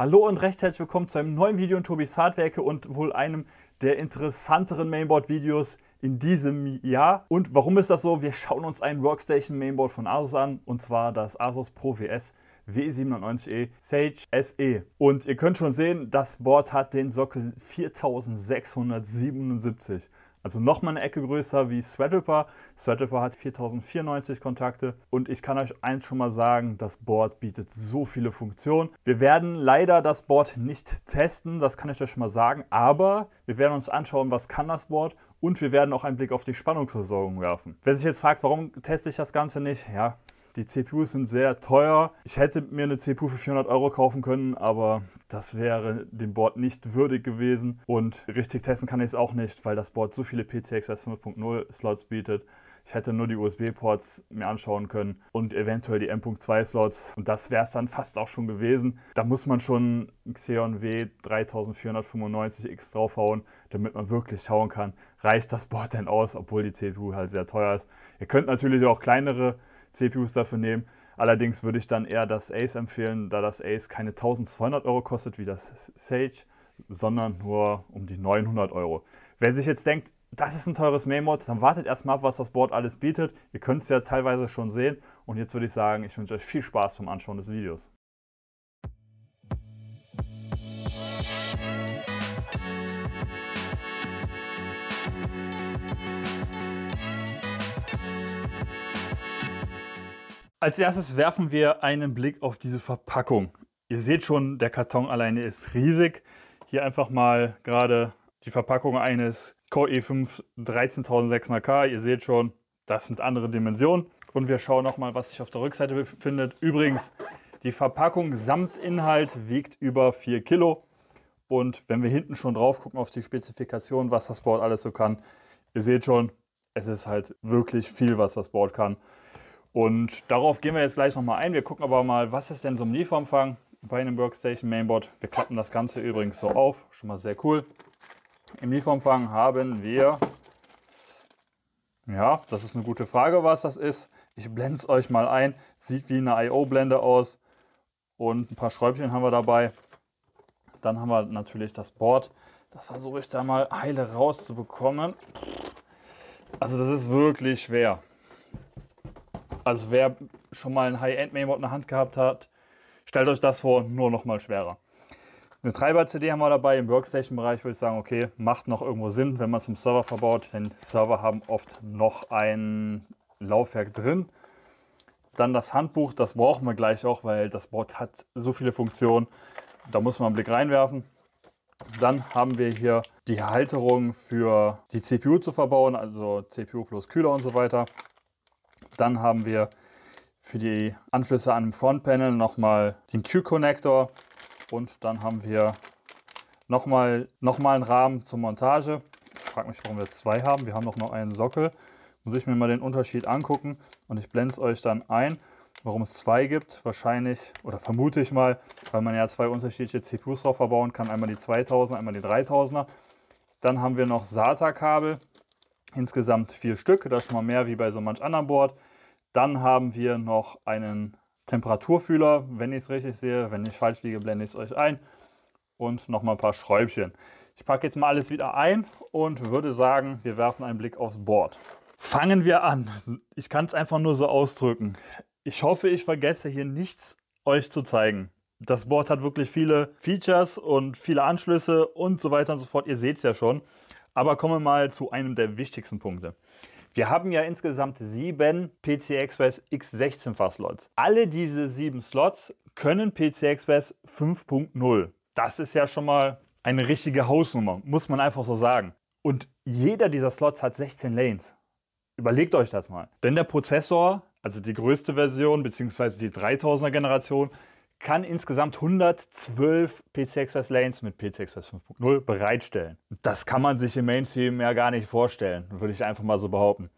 Hallo und recht herzlich willkommen zu einem neuen Video in Tobis Hardwerke und wohl einem der interessanteren Mainboard-Videos in diesem Jahr. Und warum ist das so? Wir schauen uns ein Workstation Mainboard von Asus an und zwar das Asus Pro WS W97E e Sage SE. Und ihr könnt schon sehen, das Board hat den Sockel 4677. Also nochmal eine Ecke größer wie Threadripper. Threadripper hat 4094 Kontakte und ich kann euch eins schon mal sagen, das Board bietet so viele Funktionen. Wir werden leider das Board nicht testen, das kann ich euch schon mal sagen, aber wir werden uns anschauen, was kann das Board und wir werden auch einen Blick auf die Spannungsversorgung werfen. Wer sich jetzt fragt, warum teste ich das Ganze nicht, ja, die CPUs sind sehr teuer. Ich hätte mir eine CPU für 400 Euro kaufen können, aber das wäre dem Board nicht würdig gewesen. Und richtig testen kann ich es auch nicht, weil das Board so viele PCXS 5.0 Slots bietet. Ich hätte nur die USB-Ports mir anschauen können und eventuell die M.2-Slots. Und das wäre es dann fast auch schon gewesen. Da muss man schon Xeon W3495X draufhauen, damit man wirklich schauen kann, reicht das Board denn aus, obwohl die CPU halt sehr teuer ist. Ihr könnt natürlich auch kleinere CPUs dafür nehmen. Allerdings würde ich dann eher das Ace empfehlen, da das Ace keine 1200 Euro kostet wie das Sage, sondern nur um die 900 Euro. Wer sich jetzt denkt, das ist ein teures Mainboard, dann wartet erstmal ab, was das Board alles bietet. Ihr könnt es ja teilweise schon sehen. Und jetzt würde ich sagen, ich wünsche euch viel Spaß beim Anschauen des Videos. Als erstes werfen wir einen Blick auf diese Verpackung. Ihr seht schon, der Karton alleine ist riesig. Hier einfach mal gerade die Verpackung eines Core e 5 13600K. Ihr seht schon, das sind andere Dimensionen. Und wir schauen nochmal, was sich auf der Rückseite befindet. Übrigens, die Verpackung samt Inhalt wiegt über 4 Kilo. Und wenn wir hinten schon drauf gucken auf die Spezifikation, was das Board alles so kann, ihr seht schon, es ist halt wirklich viel, was das Board kann. Und darauf gehen wir jetzt gleich nochmal ein. Wir gucken aber mal, was ist denn so ein Lieferumfang bei einem Workstation Mainboard. Wir klappen das Ganze übrigens so auf, schon mal sehr cool. Im Lieferumfang haben wir, ja, das ist eine gute Frage, was das ist. Ich blende es euch mal ein, sieht wie eine I.O.-Blende aus und ein paar Schräubchen haben wir dabei. Dann haben wir natürlich das Board. Das versuche ich da mal heile rauszubekommen. Also das ist wirklich schwer. Also wer schon mal ein High-End-Mainboard in der Hand gehabt hat, stellt euch das vor, nur noch mal schwerer. Eine Treiber-CD haben wir dabei. Im Workstation-Bereich würde ich sagen, okay, macht noch irgendwo Sinn, wenn man es zum Server verbaut. Denn Server haben oft noch ein Laufwerk drin. Dann das Handbuch, das brauchen wir gleich auch, weil das Board hat so viele Funktionen. Da muss man einen Blick reinwerfen. Dann haben wir hier die Halterung für die CPU zu verbauen, also CPU plus Kühler und so weiter. Dann haben wir für die Anschlüsse an dem Frontpanel nochmal den Q-Connector und dann haben wir nochmal noch mal einen Rahmen zur Montage. Ich frage mich, warum wir zwei haben. Wir haben doch noch einen Sockel. Muss ich mir mal den Unterschied angucken und ich blende es euch dann ein, warum es zwei gibt. Wahrscheinlich oder vermute ich mal, weil man ja zwei unterschiedliche CPUs drauf verbauen kann. Einmal die 2000, einmal die 3000er. Dann haben wir noch SATA-Kabel Insgesamt vier Stück, das ist schon mal mehr wie bei so manch anderem Board. Dann haben wir noch einen Temperaturfühler, wenn ich es richtig sehe. Wenn ich falsch liege, blende ich es euch ein. Und nochmal ein paar Schräubchen. Ich packe jetzt mal alles wieder ein und würde sagen, wir werfen einen Blick aufs Board. Fangen wir an. Ich kann es einfach nur so ausdrücken. Ich hoffe, ich vergesse hier nichts euch zu zeigen. Das Board hat wirklich viele Features und viele Anschlüsse und so weiter und so fort. Ihr seht es ja schon. Aber kommen wir mal zu einem der wichtigsten Punkte. Wir haben ja insgesamt sieben PC Express X16 Fahrslots. Alle diese sieben Slots können PC Express 5.0. Das ist ja schon mal eine richtige Hausnummer, muss man einfach so sagen. Und jeder dieser Slots hat 16 Lanes. Überlegt euch das mal. Denn der Prozessor, also die größte Version, beziehungsweise die 3000er Generation, kann insgesamt 112 PC Express Lanes mit PC Express 5.0 bereitstellen. Das kann man sich im Mainstream ja gar nicht vorstellen, würde ich einfach mal so behaupten.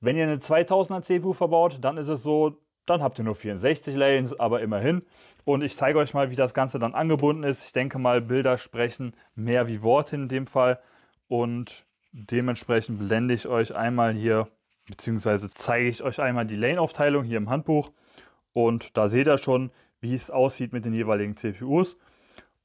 Wenn ihr eine 2000er CPU verbaut, dann ist es so, dann habt ihr nur 64 Lanes, aber immerhin. Und ich zeige euch mal, wie das Ganze dann angebunden ist. Ich denke mal, Bilder sprechen mehr wie Worte in dem Fall. Und dementsprechend blende ich euch einmal hier, beziehungsweise zeige ich euch einmal die Lane-Aufteilung hier im Handbuch. Und da seht ihr schon, wie es aussieht mit den jeweiligen CPUs.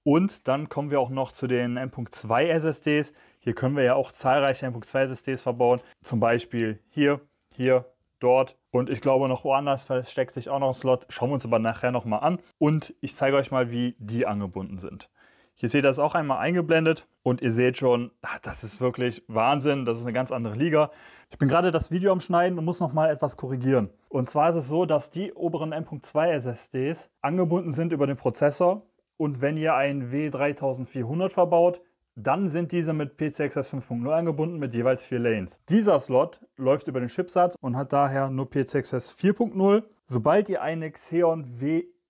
Und dann kommen wir auch noch zu den M.2 SSDs. Hier können wir ja auch zahlreiche M.2 SSDs verbauen. Zum Beispiel hier, hier, dort und ich glaube noch woanders versteckt sich auch noch ein Slot. Schauen wir uns aber nachher nochmal an und ich zeige euch mal, wie die angebunden sind. Hier seht ihr das auch einmal eingeblendet und ihr seht schon, ach, das ist wirklich Wahnsinn, das ist eine ganz andere Liga. Ich bin gerade das Video am Schneiden und muss noch mal etwas korrigieren. Und zwar ist es so, dass die oberen M.2 SSDs angebunden sind über den Prozessor und wenn ihr einen W3400 verbaut, dann sind diese mit PCI Express 5.0 angebunden mit jeweils vier Lanes. Dieser Slot läuft über den Chipsatz und hat daher nur PCI Express 4.0. Sobald ihr eine Xeon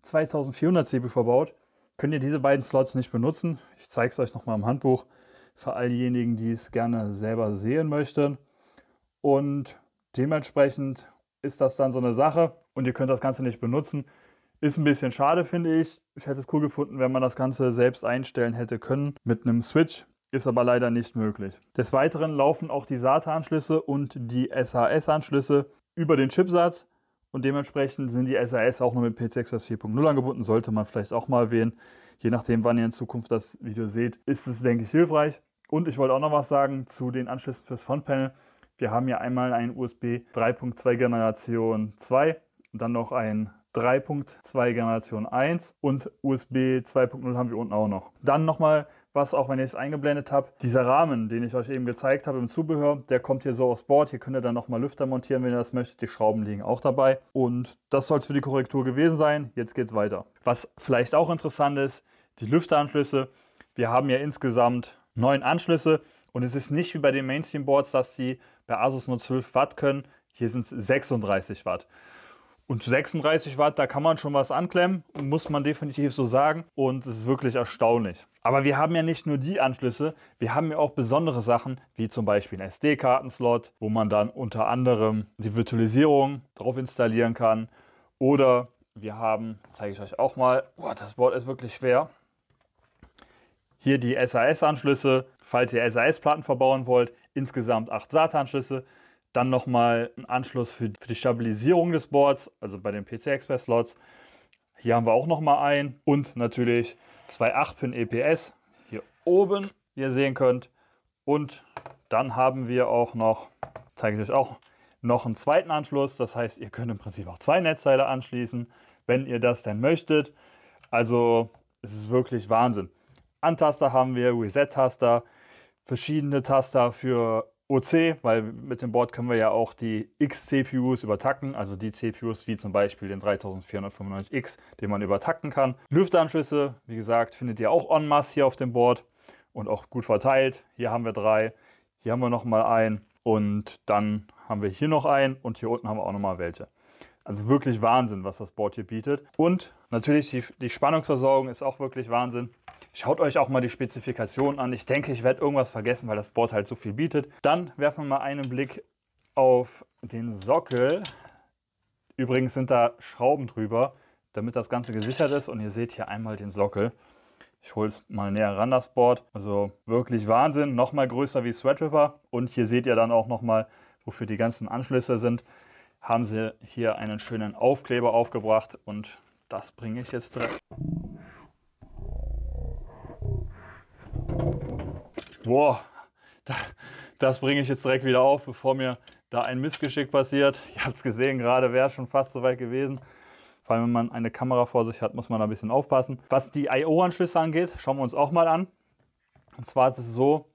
W2400 CPU verbaut, könnt ihr diese beiden Slots nicht benutzen. Ich zeige es euch nochmal im Handbuch für all diejenigen, die es gerne selber sehen möchten. Und dementsprechend ist das dann so eine Sache und ihr könnt das Ganze nicht benutzen. Ist ein bisschen schade, finde ich. Ich hätte es cool gefunden, wenn man das Ganze selbst einstellen hätte können mit einem Switch. Ist aber leider nicht möglich. Des Weiteren laufen auch die SATA-Anschlüsse und die SAS-Anschlüsse über den Chipsatz. Und dementsprechend sind die SAS auch nur mit P6 Express 4.0 angeboten. Sollte man vielleicht auch mal wählen. Je nachdem, wann ihr in Zukunft das Video seht, ist es, denke ich, hilfreich. Und ich wollte auch noch was sagen zu den Anschlüssen fürs Frontpanel. Wir haben hier einmal einen USB 3.2 Generation 2, dann noch ein 3.2 Generation 1 und USB 2.0 haben wir unten auch noch. Dann nochmal was, auch wenn ich es eingeblendet habe. Dieser Rahmen, den ich euch eben gezeigt habe im Zubehör, der kommt hier so aufs Board. Hier könnt ihr dann nochmal Lüfter montieren, wenn ihr das möchtet. Die Schrauben liegen auch dabei. Und das soll es für die Korrektur gewesen sein. Jetzt geht's weiter. Was vielleicht auch interessant ist, die Lüfteranschlüsse. Wir haben ja insgesamt neun Anschlüsse und es ist nicht wie bei den Mainstream-Boards, dass die bei Asus nur 12 Watt können. Hier sind es 36 Watt. Und 36 Watt, da kann man schon was anklemmen, muss man definitiv so sagen. Und es ist wirklich erstaunlich. Aber wir haben ja nicht nur die Anschlüsse, wir haben ja auch besondere Sachen, wie zum Beispiel einen SD-Kartenslot, wo man dann unter anderem die Virtualisierung drauf installieren kann. Oder wir haben, zeige ich euch auch mal, boah, das Board ist wirklich schwer. Hier die SAS-Anschlüsse, falls ihr SAS-Platten verbauen wollt, insgesamt 8 SATA-Anschlüsse. Dann nochmal ein Anschluss für, für, die Stabilisierung des Boards, also bei den PC Express Slots. Hier haben wir auch nochmal einen und natürlich zwei 8-Pin EPS hier oben, wie ihr sehen könnt. Und dann haben wir auch noch, zeige ich euch auch, noch einen zweiten Anschluss. Das heißt, ihr könnt im Prinzip auch zwei Netzteile anschließen, wenn ihr das denn möchtet. Also es ist wirklich Wahnsinn. An-Taster haben wir, Reset-Taster, verschiedene Taster für OC, weil mit dem Board können wir ja auch die X-CPUs übertakten, also die CPUs wie zum Beispiel den 3495X, den man übertakten kann. Lüfteranschlüsse, wie gesagt, findet ihr auch en masse hier auf dem Board und auch gut verteilt. Hier haben wir drei, hier haben wir nochmal einen und dann haben wir hier noch einen und hier unten haben wir auch nochmal welche. Also wirklich Wahnsinn, was das Board hier bietet. Und natürlich die, die Spannungsversorgung ist auch wirklich Wahnsinn. Schaut euch auch mal die Spezifikation an. Ich denke, ich werde irgendwas vergessen, weil das Board halt so viel bietet. Dann werfen wir mal einen Blick auf den Sockel. Übrigens sind da Schrauben drüber, damit das Ganze gesichert ist. Und ihr seht hier einmal den Sockel. Ich hole es mal näher ran, das Board. Also wirklich Wahnsinn. Nochmal größer wie Sweatripper. Und hier seht ihr dann auch nochmal, wofür die ganzen Anschlüsse sind. Haben sie hier einen schönen Aufkleber aufgebracht. Und das bringe ich jetzt direkt. boah, das bringe ich jetzt direkt wieder auf, bevor mir da ein Missgeschick passiert. Ihr habt es gesehen, gerade wäre schon fast so weit gewesen. Vor allem, wenn man eine Kamera vor sich hat, muss man da ein bisschen aufpassen. Was die I.O.-Anschlüsse angeht, schauen wir uns auch mal an. Und zwar ist es so,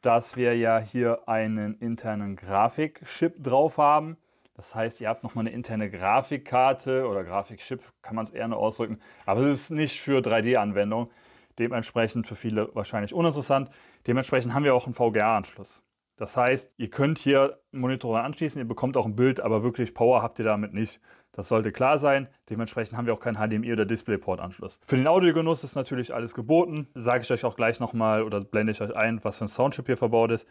dass wir ja hier einen internen Grafikchip drauf haben. Das heißt, ihr habt nochmal eine interne Grafikkarte oder Grafikchip, kann man es eher nur ausdrücken. Aber es ist nicht für 3D-Anwendungen dementsprechend für viele wahrscheinlich uninteressant. Dementsprechend haben wir auch einen VGA-Anschluss. Das heißt, ihr könnt hier Monitor anschließen, ihr bekommt auch ein Bild, aber wirklich Power habt ihr damit nicht. Das sollte klar sein. Dementsprechend haben wir auch keinen HDMI oder DisplayPort-Anschluss. Für den Audiogenuss ist natürlich alles geboten. Sage ich euch auch gleich nochmal oder blende ich euch ein, was für ein Soundchip hier verbaut ist.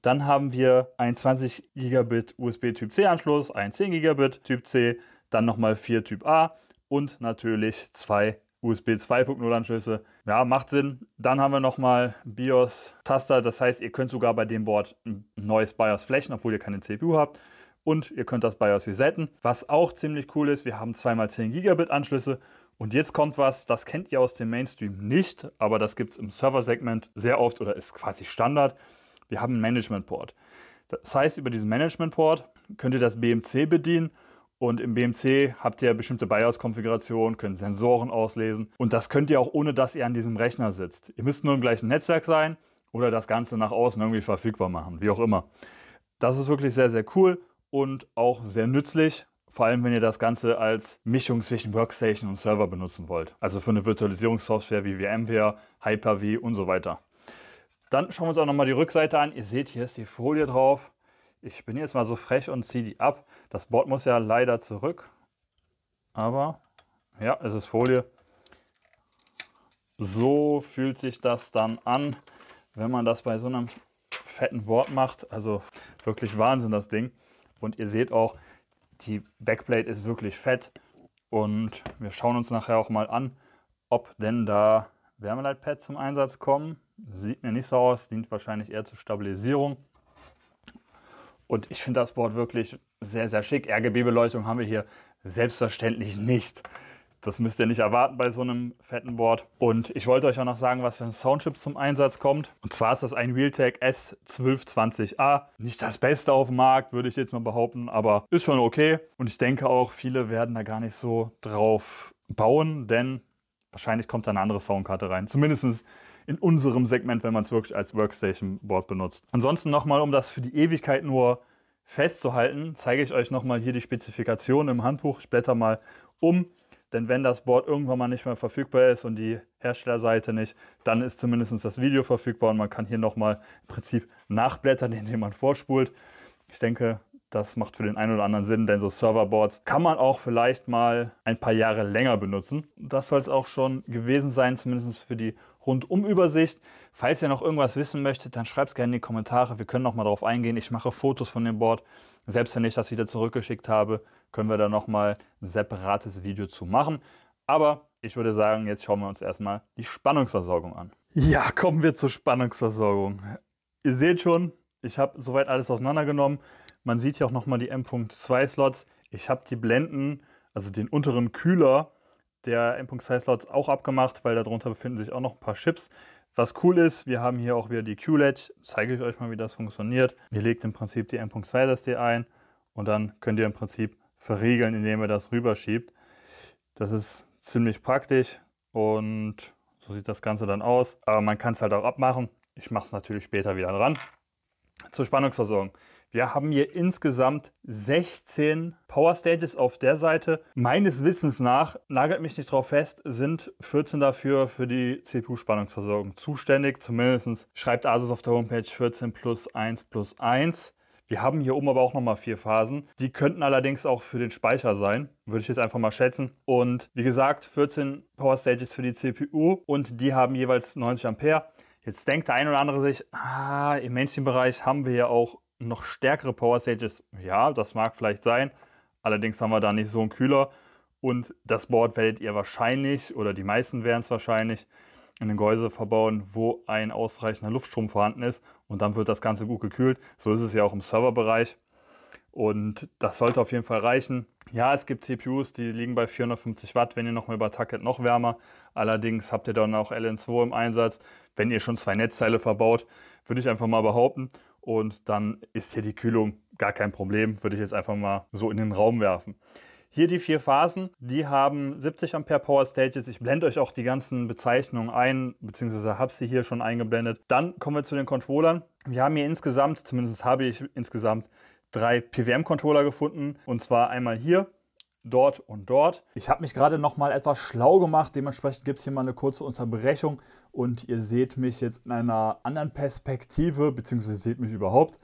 Dann haben wir einen 20 Gigabit USB Typ C Anschluss, einen 10 Gigabit Typ C, dann nochmal 4 Typ A und natürlich zwei USB 2.0-Anschlüsse. Ja, macht Sinn. Dann haben wir nochmal BIOS-Taster. Das heißt, ihr könnt sogar bei dem Board ein neues BIOS flächen, obwohl ihr keine CPU habt. Und ihr könnt das BIOS resetten, was auch ziemlich cool ist. Wir haben 2x10 Gigabit-Anschlüsse. Und jetzt kommt was, das kennt ihr aus dem Mainstream nicht, aber das gibt es im Server-Segment sehr oft oder ist quasi Standard. Wir haben einen Management-Port. Das heißt, über diesen Management-Port könnt ihr das BMC bedienen und im BMC habt ihr bestimmte BIOS-Konfigurationen, könnt Sensoren auslesen. Und das könnt ihr auch ohne, dass ihr an diesem Rechner sitzt. Ihr müsst nur im gleichen Netzwerk sein oder das Ganze nach außen irgendwie verfügbar machen, wie auch immer. Das ist wirklich sehr, sehr cool und auch sehr nützlich, vor allem wenn ihr das Ganze als Mischung zwischen Workstation und Server benutzen wollt. Also für eine Virtualisierungssoftware wie VMware, Hyper-V und so weiter. Dann schauen wir uns auch nochmal die Rückseite an. Ihr seht, hier ist die Folie drauf. Ich bin jetzt mal so frech und ziehe die ab. Das Board muss ja leider zurück. Aber ja, es ist Folie. So fühlt sich das dann an, wenn man das bei so einem fetten Board macht. Also wirklich Wahnsinn, das Ding. Und ihr seht auch, die Backplate ist wirklich fett. Und wir schauen uns nachher auch mal an, ob denn da Wärmeleitpads zum Einsatz kommen. Sieht mir nicht so aus, dient wahrscheinlich eher zur Stabilisierung. Und ich finde das Board wirklich sehr, sehr schick. RGB-Beleuchtung haben wir hier selbstverständlich nicht. Das müsst ihr nicht erwarten bei so einem fetten Board. Und ich wollte euch auch noch sagen, was für ein Soundchip zum Einsatz kommt. Und zwar ist das ein Realtek S1220A. Nicht das Beste auf dem Markt, würde ich jetzt mal behaupten, aber ist schon okay. Und ich denke auch, viele werden da gar nicht so drauf bauen, denn wahrscheinlich kommt da eine andere Soundkarte rein. Zumindest in unserem Segment, wenn man es wirklich als Workstation-Board benutzt. Ansonsten nochmal, um das für die Ewigkeit nur festzuhalten, zeige ich euch nochmal hier die Spezifikation im Handbuch. Ich blätter mal um, denn wenn das Board irgendwann mal nicht mehr verfügbar ist und die Herstellerseite nicht, dann ist zumindest das Video verfügbar und man kann hier nochmal im Prinzip nachblättern, indem man vorspult. Ich denke, das macht für den einen oder anderen Sinn, denn so Serverboards kann man auch vielleicht mal ein paar Jahre länger benutzen. Das soll es auch schon gewesen sein, zumindest für die Rundumübersicht. Falls ihr noch irgendwas wissen möchtet, dann schreibt es gerne in die Kommentare. Wir können noch mal darauf eingehen. Ich mache Fotos von dem Board. Selbst wenn ich das wieder zurückgeschickt habe, können wir da noch mal ein separates Video zu machen. Aber ich würde sagen, jetzt schauen wir uns erstmal die Spannungsversorgung an. Ja, kommen wir zur Spannungsversorgung. Ihr seht schon, ich habe soweit alles auseinandergenommen. Man sieht hier auch noch mal die M.2 Slots. Ich habe die Blenden, also den unteren Kühler, der M.2-Slots auch abgemacht, weil darunter befinden sich auch noch ein paar Chips. Was cool ist, wir haben hier auch wieder die Q-Ledge. Zeige ich euch mal, wie das funktioniert. Ihr legt im Prinzip die M.2-SD ein und dann könnt ihr im Prinzip verriegeln, indem ihr das rüberschiebt. Das ist ziemlich praktisch und so sieht das Ganze dann aus. Aber man kann es halt auch abmachen. Ich mache es natürlich später wieder dran. Zur Spannungsversorgung. Wir haben hier insgesamt 16 Power Stages auf der Seite. Meines Wissens nach, nagelt mich nicht drauf fest, sind 14 dafür für die CPU-Spannungsversorgung zuständig. Zumindest schreibt Asus auf der Homepage 14 plus 1 plus 1. Wir haben hier oben aber auch nochmal vier Phasen. Die könnten allerdings auch für den Speicher sein, würde ich jetzt einfach mal schätzen. Und wie gesagt, 14 Power Stages für die CPU und die haben jeweils 90 Ampere. Jetzt denkt der eine oder andere sich, ah, im Mainstream-Bereich haben wir ja auch noch stärkere Power Stages, ja, das mag vielleicht sein. Allerdings haben wir da nicht so einen Kühler. Und das Board werdet ihr wahrscheinlich, oder die meisten werden es wahrscheinlich, in den Gehäuse verbauen, wo ein ausreichender Luftstrom vorhanden ist. Und dann wird das Ganze gut gekühlt. So ist es ja auch im Serverbereich. Und das sollte auf jeden Fall reichen. Ja, es gibt CPUs, die liegen bei 450 Watt, wenn ihr nochmal über Tacket noch wärmer. Allerdings habt ihr dann auch LN2 im Einsatz. Wenn ihr schon zwei Netzteile verbaut, würde ich einfach mal behaupten und dann ist hier die Kühlung gar kein Problem, würde ich jetzt einfach mal so in den Raum werfen. Hier die vier Phasen, die haben 70 Ampere Power Stages. Ich blende euch auch die ganzen Bezeichnungen ein, beziehungsweise habe sie hier schon eingeblendet. Dann kommen wir zu den Controllern. Wir haben hier insgesamt, zumindest habe ich insgesamt, drei PWM-Controller gefunden. Und zwar einmal hier, dort und dort. Ich habe mich gerade noch mal etwas schlau gemacht. Dementsprechend gibt es hier mal eine kurze Unterbrechung und ihr seht mich jetzt in einer anderen Perspektive, beziehungsweise seht mich überhaupt.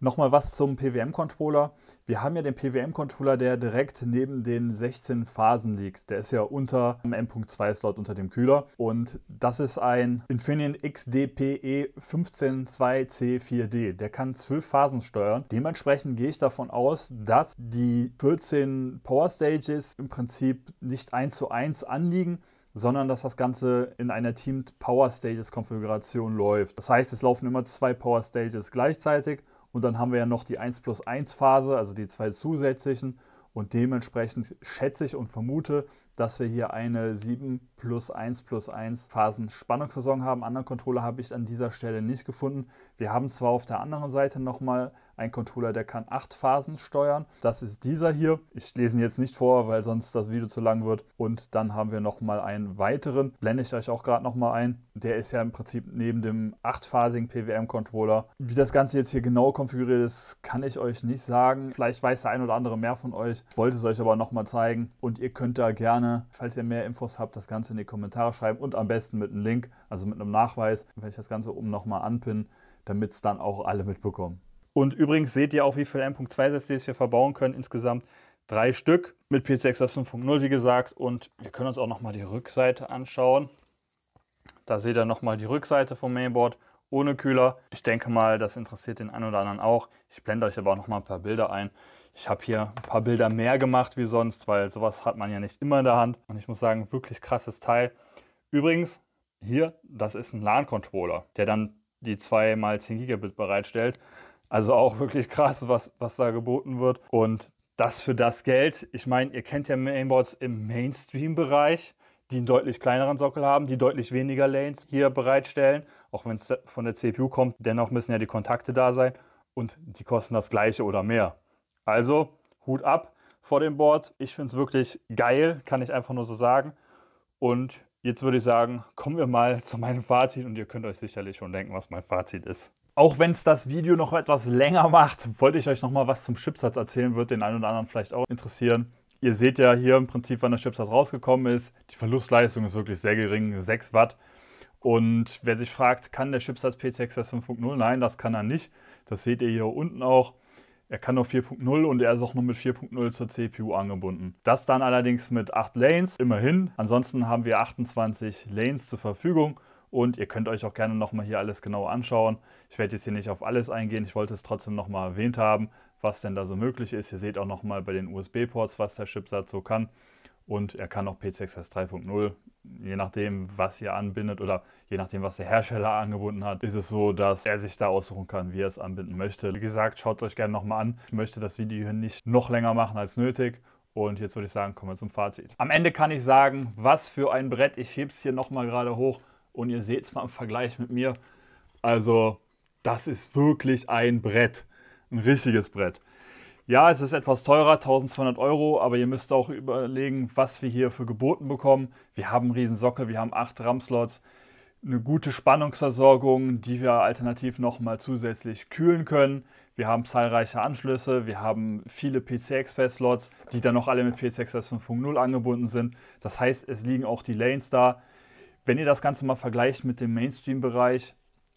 Nochmal was zum PWM-Controller. Wir haben ja den PWM-Controller, der direkt neben den 16 Phasen liegt. Der ist ja unter dem M.2-Slot unter dem Kühler. Und das ist ein Infineon XDPE 152C4D. Der kann 12 Phasen steuern. Dementsprechend gehe ich davon aus, dass die 14 Power Stages im Prinzip nicht eins zu eins anliegen sondern dass das Ganze in einer Teamed Power Stages Konfiguration läuft. Das heißt, es laufen immer zwei Power Stages gleichzeitig und dann haben wir ja noch die 1 plus 1 Phase, also die zwei zusätzlichen und dementsprechend schätze ich und vermute, dass wir hier eine 7 plus 1 plus 1 Phasen Spannungssaison haben. Andere Controller habe ich an dieser Stelle nicht gefunden. Wir haben zwar auf der anderen Seite nochmal ein Controller, der kann acht Phasen steuern. Das ist dieser hier. Ich lese ihn jetzt nicht vor, weil sonst das Video zu lang wird. Und dann haben wir nochmal einen weiteren. Blende ich euch auch gerade nochmal ein. Der ist ja im Prinzip neben dem achtphasigen PWM-Controller. Wie das Ganze jetzt hier genau konfiguriert ist, kann ich euch nicht sagen. Vielleicht weiß der ein oder andere mehr von euch. Ich wollte es euch aber nochmal zeigen. Und ihr könnt da gerne, falls ihr mehr Infos habt, das Ganze in die Kommentare schreiben. Und am besten mit einem Link, also mit einem Nachweis, werde ich das Ganze oben nochmal anpinnen, damit es dann auch alle mitbekommen. Und übrigens seht ihr auch, wie viele M.2-SSDs wir verbauen können. Insgesamt drei Stück mit PCI-Express 5.0, wie gesagt. Und wir können uns auch nochmal die Rückseite anschauen. Da seht ihr nochmal die Rückseite vom Mainboard ohne Kühler. Ich denke mal, das interessiert den einen oder anderen auch. Ich blende euch aber auch nochmal ein paar Bilder ein. Ich habe hier ein paar Bilder mehr gemacht wie sonst, weil sowas hat man ja nicht immer in der Hand. Und ich muss sagen, wirklich krasses Teil. Übrigens, hier, das ist ein LAN-Controller, der dann die 2 x 10 Gigabit bereitstellt. Also auch wirklich krass, was, was da geboten wird. Und das für das Geld. Ich meine, ihr kennt ja Mainboards im Mainstream-Bereich, die einen deutlich kleineren Sockel haben, die deutlich weniger Lanes hier bereitstellen. Auch wenn es von der CPU kommt, dennoch müssen ja die Kontakte da sein und die kosten das gleiche oder mehr. Also Hut ab vor dem Board. Ich finde es wirklich geil, kann ich einfach nur so sagen. Und jetzt würde ich sagen, kommen wir mal zu meinem Fazit und ihr könnt euch sicherlich schon denken, was mein Fazit ist auch wenn es das Video noch etwas länger macht, wollte ich euch nochmal was zum Chipsatz erzählen, wird den einen oder anderen vielleicht auch interessieren. Ihr seht ja hier im Prinzip, wann der Chipsatz rausgekommen ist. Die Verlustleistung ist wirklich sehr gering, 6 Watt. Und wer sich fragt, kann der Chipsatz PCXS 5.0? Nein, das kann er nicht. Das seht ihr hier unten auch. Er kann nur 4.0 und er ist auch nur mit 4.0 zur CPU angebunden. Das dann allerdings mit 8 Lanes, immerhin. Ansonsten haben wir 28 Lanes zur Verfügung und ihr könnt euch auch gerne nochmal hier alles genau anschauen. Ich werde jetzt hier nicht auf alles eingehen, ich wollte es trotzdem nochmal erwähnt haben, was denn da so möglich ist. Ihr seht auch nochmal bei den USB-Ports, was der Chipsatz so kann. Und er kann auch PCI-Express 3.0, je nachdem, was ihr anbindet oder je nachdem, was der Hersteller angebunden hat, ist es so, dass er sich da aussuchen kann, wie er es anbinden möchte. Wie gesagt, schaut es euch gerne nochmal an. Ich möchte das Video hier nicht noch länger machen als nötig. Und jetzt würde ich sagen, kommen wir zum Fazit. Am Ende kann ich sagen, was für ein Brett. Ich hebe es hier nochmal gerade hoch und ihr seht es mal im Vergleich mit mir. Also das ist wirklich ein Brett. Ein richtiges Brett. Ja, es ist etwas teurer, 1200 Euro, aber ihr müsst auch überlegen, was wir hier für geboten bekommen. Wir haben einen riesen Sockel, wir haben acht RAM-Slots, eine gute Spannungsversorgung, die wir alternativ nochmal zusätzlich kühlen können. Wir haben zahlreiche Anschlüsse, wir haben viele pc Express Slots, die dann noch alle mit pc Express 5.0 angebunden sind. Das heißt, es liegen auch die Lanes da. Wenn ihr das Ganze mal vergleicht mit dem Mainstream-Bereich,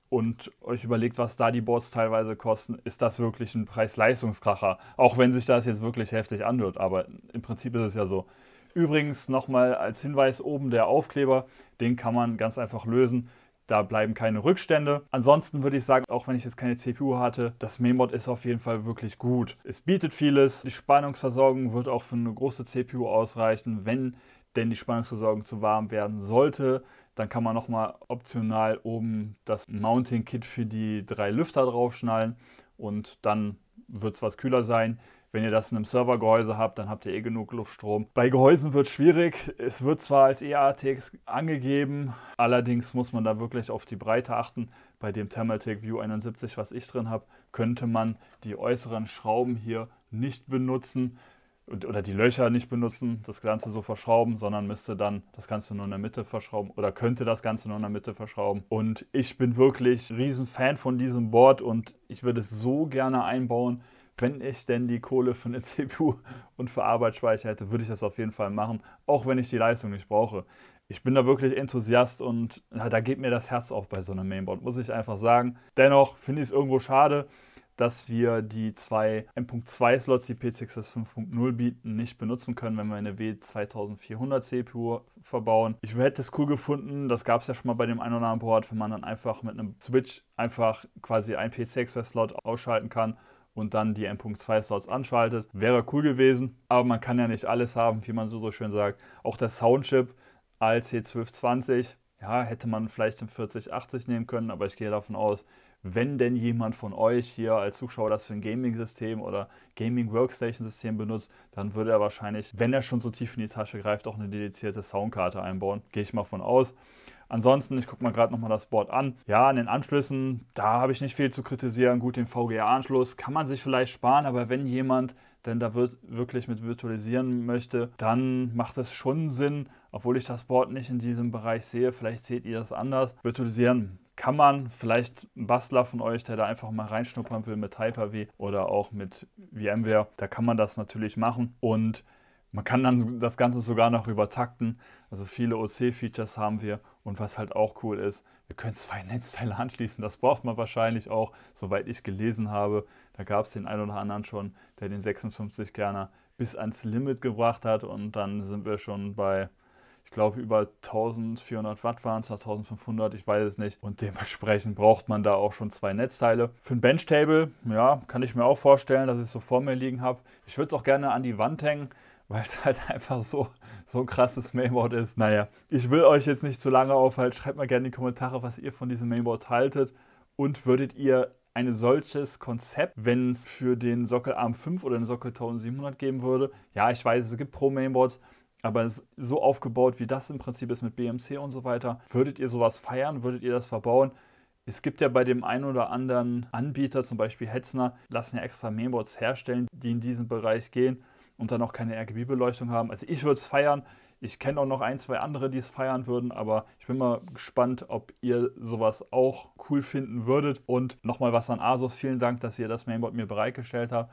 und euch überlegt, was da die Boards teilweise kosten, ist das wirklich ein Preis-Leistungskracher. Auch wenn sich das jetzt wirklich heftig anhört, aber im Prinzip ist es ja so. Übrigens nochmal als Hinweis oben der Aufkleber, den kann man ganz einfach lösen. Da bleiben keine Rückstände. Ansonsten würde ich sagen, auch wenn ich jetzt keine CPU hatte, das Memod ist auf jeden Fall wirklich gut. Es bietet vieles. Die Spannungsversorgung wird auch für eine große CPU ausreichen, wenn denn die Spannungsversorgung zu warm werden sollte. Dann kann man nochmal optional oben das Mounting-Kit für die drei Lüfter draufschnallen und dann wird es was kühler sein. Wenn ihr das in einem Servergehäuse habt, dann habt ihr eh genug Luftstrom. Bei Gehäusen wird es schwierig. Es wird zwar als EATX angegeben, allerdings muss man da wirklich auf die Breite achten. Bei dem Thermaltake View 71, was ich drin habe, könnte man die äußeren Schrauben hier nicht benutzen oder die Löcher nicht benutzen, das Ganze so verschrauben, sondern müsste dann das Ganze nur in der Mitte verschrauben oder könnte das Ganze nur in der Mitte verschrauben. Und ich bin wirklich riesen Fan von diesem Board und ich würde es so gerne einbauen. Wenn ich denn die Kohle für eine CPU und für Arbeitsspeicher hätte, würde ich das auf jeden Fall machen, auch wenn ich die Leistung nicht brauche. Ich bin da wirklich Enthusiast und na, da geht mir das Herz auf bei so einem Mainboard, muss ich einfach sagen. Dennoch finde ich es irgendwo schade, dass wir die zwei M.2-Slots, die p 6 5.0 bieten, nicht benutzen können, wenn wir eine W2400 CPU verbauen. Ich hätte es cool gefunden, das gab es ja schon mal bei dem ein oder anderen Board, wenn man dann einfach mit einem Switch einfach quasi ein p 6 slot ausschalten kann und dann die M.2-Slots anschaltet. Wäre cool gewesen, aber man kann ja nicht alles haben, wie man so, so schön sagt. Auch der Soundchip ALC 1220, ja, hätte man vielleicht den 4080 nehmen können, aber ich gehe davon aus, wenn denn jemand von euch hier als Zuschauer das für ein Gaming-System oder Gaming-Workstation-System benutzt, dann würde er wahrscheinlich, wenn er schon so tief in die Tasche greift, auch eine dedizierte Soundkarte einbauen. Gehe ich mal von aus. Ansonsten, ich gucke mal gerade nochmal das Board an. Ja, an den Anschlüssen, da habe ich nicht viel zu kritisieren. Gut, den VGA-Anschluss kann man sich vielleicht sparen, aber wenn jemand denn da wird, wirklich mit virtualisieren möchte, dann macht es schon Sinn, obwohl ich das Board nicht in diesem Bereich sehe. Vielleicht seht ihr das anders. Virtualisieren kann man vielleicht einen Bastler von euch, der da einfach mal reinschnuppern will mit Hyper-V oder auch mit VMware, da kann man das natürlich machen und man kann dann das Ganze sogar noch übertakten. Also viele OC-Features haben wir und was halt auch cool ist, wir können zwei Netzteile anschließen. Das braucht man wahrscheinlich auch, soweit ich gelesen habe. Da gab es den einen oder anderen schon, der den 56-Kerner bis ans Limit gebracht hat und dann sind wir schon bei glaube, über 1400 Watt waren es, 1500, ich weiß es nicht. Und dementsprechend braucht man da auch schon zwei Netzteile. Für ein Benchtable, ja, kann ich mir auch vorstellen, dass ich es so vor mir liegen habe. Ich würde es auch gerne an die Wand hängen, weil es halt einfach so, so ein krasses Mainboard ist. Naja, ich will euch jetzt nicht zu lange aufhalten. Schreibt mal gerne in die Kommentare, was ihr von diesem Mainboard haltet. Und würdet ihr ein solches Konzept, wenn es für den Sockel Arm 5 oder den Sockel 1700 geben würde. Ja, ich weiß, es gibt Pro-Mainboards, aber so aufgebaut, wie das im Prinzip ist mit BMC und so weiter, würdet ihr sowas feiern? Würdet ihr das verbauen? Es gibt ja bei dem einen oder anderen Anbieter, zum Beispiel Hetzner, lassen ja extra Mainboards herstellen, die in diesen Bereich gehen und dann auch keine RGB-Beleuchtung haben. Also ich würde es feiern. Ich kenne auch noch ein, zwei andere, die es feiern würden, aber ich bin mal gespannt, ob ihr sowas auch cool finden würdet. Und nochmal was an Asus. Vielen Dank, dass ihr das Mainboard mir bereitgestellt habt.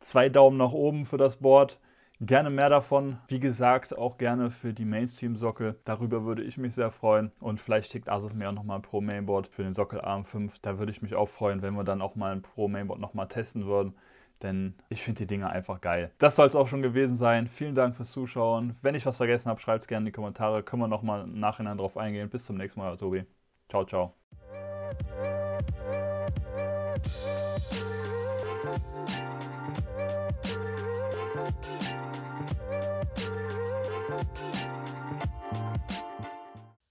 Zwei Daumen nach oben für das Board. Gerne mehr davon. Wie gesagt, auch gerne für die Mainstream-Sockel. Darüber würde ich mich sehr freuen. Und vielleicht schickt Asus mir auch nochmal ein Pro Mainboard für den Sockel AM5. Da würde ich mich auch freuen, wenn wir dann auch mal ein Pro Mainboard nochmal testen würden denn ich finde die Dinger einfach geil. Das soll es auch schon gewesen sein. Vielen Dank fürs Zuschauen. Wenn ich was vergessen habe, schreibt es gerne in die Kommentare. Können wir nochmal im Nachhinein drauf eingehen. Bis zum nächsten Mal, Tobi. Ciao, ciao.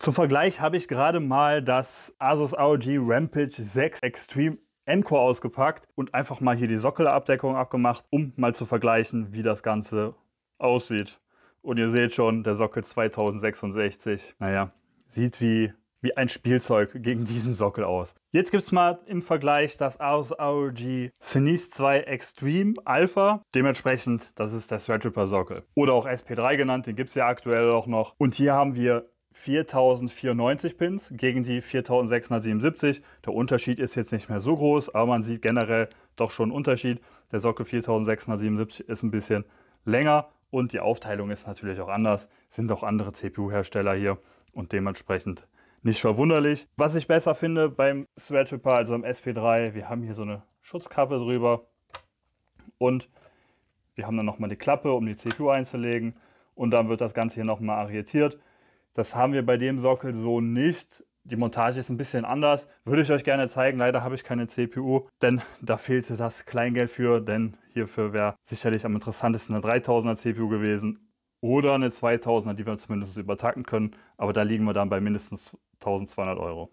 Zum Vergleich habe ich gerade mal das Asus ROG Rampage 6 Extreme Encore ausgepackt und einfach mal hier die Sockelabdeckung abgemacht, um mal zu vergleichen, wie das Ganze aussieht. Und ihr seht schon, der Sockel 2066, naja, sieht wie, wie ein Spielzeug gegen diesen Sockel aus. Jetzt gibt es mal im Vergleich das ASUS ROG Sinise 2 Extreme Alpha. Dementsprechend, das ist der Threadripper Sockel. Oder auch SP3 genannt, den gibt es ja aktuell auch noch. Und hier haben wir 4094 Pins gegen die 4677. Der Unterschied ist jetzt nicht mehr so groß, aber man sieht generell doch schon einen Unterschied. Der Sockel 4677 ist ein bisschen länger und die Aufteilung ist natürlich auch anders. Sind auch andere CPU-Hersteller hier und dementsprechend nicht verwunderlich. Was ich besser finde beim Threadripper, also im SP3, wir haben hier so eine Schutzkappe drüber und wir haben dann nochmal die Klappe, um die CPU einzulegen und dann wird das Ganze hier nochmal arretiert. Das haben wir bei dem Sockel so nicht. Die Montage ist ein bisschen anders. Würde ich euch gerne zeigen. Leider habe ich keine CPU, denn da fehlte das Kleingeld für. Denn hierfür wäre sicherlich am interessantesten eine 3000er CPU gewesen oder eine 2000er, die wir zumindest übertacken können. Aber da liegen wir dann bei mindestens 1200 Euro.